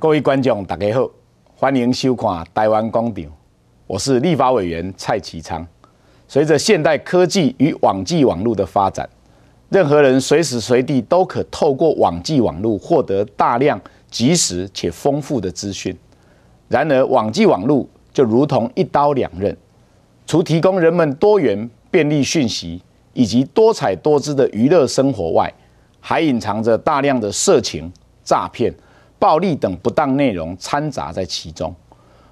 各位观众，大家好，欢迎收看《台湾光点》，我是立法委员蔡启昌。随着现代科技与网际网络的发展，任何人随时随地都可透过网际网络获得大量、及时且丰富的资讯。然而，网际网络就如同一刀两刃，除提供人们多元、便利讯息以及多彩多姿的娱乐生活外，还隐藏着大量的色情、诈骗。暴力等不当内容掺杂在其中，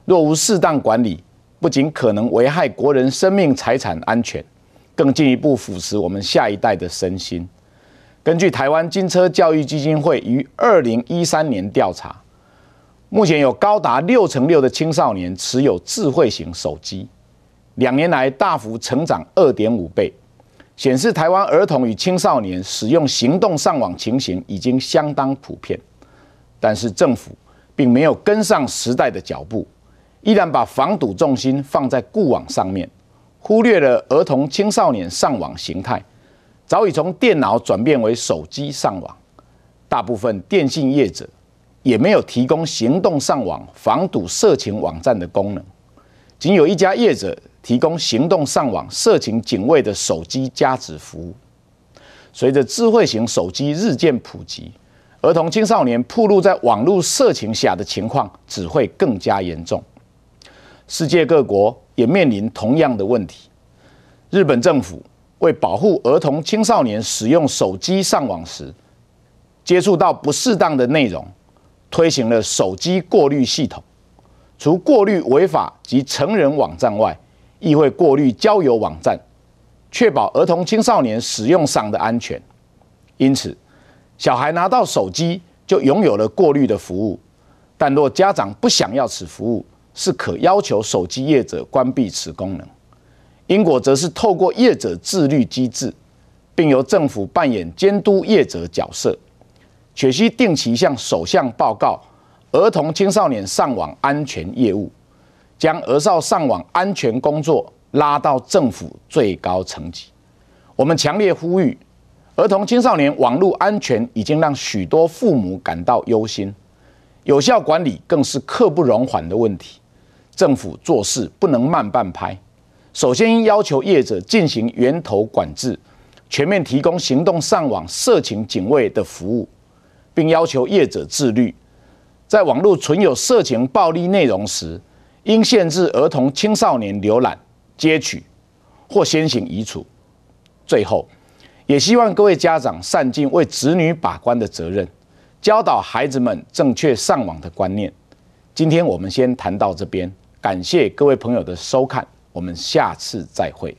若无适当管理，不仅可能危害国人生命财产安全，更进一步腐蚀我们下一代的身心。根据台湾金车教育基金会于二零一三年调查，目前有高达六成六的青少年持有智慧型手机，两年来大幅成长二点五倍，显示台湾儿童与青少年使用行动上网情形已经相当普遍。但是政府并没有跟上时代的脚步，依然把防堵重心放在固网上面，忽略了儿童青少年上网形态早已从电脑转变为手机上网，大部分电信业者也没有提供行动上网防堵色情网站的功能，仅有一家业者提供行动上网色情警卫的手机加值服务。随着智慧型手机日渐普及。儿童青少年暴露在网络色情下的情况只会更加严重。世界各国也面临同样的问题。日本政府为保护儿童青少年使用手机上网时接触到不适当的内容，推行了手机过滤系统，除过滤违法及成人网站外，亦会过滤交友网站，确保儿童青少年使用上的安全。因此。小孩拿到手机就拥有了过滤的服务，但若家长不想要此服务，是可要求手机业者关闭此功能。英国则是透过业者自律机制，并由政府扮演监督业者角色，且需定期向首相报告儿童青少年上网安全业务，将儿少上网安全工作拉到政府最高层级。我们强烈呼吁。儿童青少年网络安全已经让许多父母感到忧心，有效管理更是刻不容缓的问题。政府做事不能慢半拍。首先要求业者进行源头管制，全面提供行动上网色情警卫的服务，并要求业者自律，在网络存有色情暴力内容时，应限制儿童青少年浏览、截取或先行移除。最后。也希望各位家长善尽为子女把关的责任，教导孩子们正确上网的观念。今天我们先谈到这边，感谢各位朋友的收看，我们下次再会。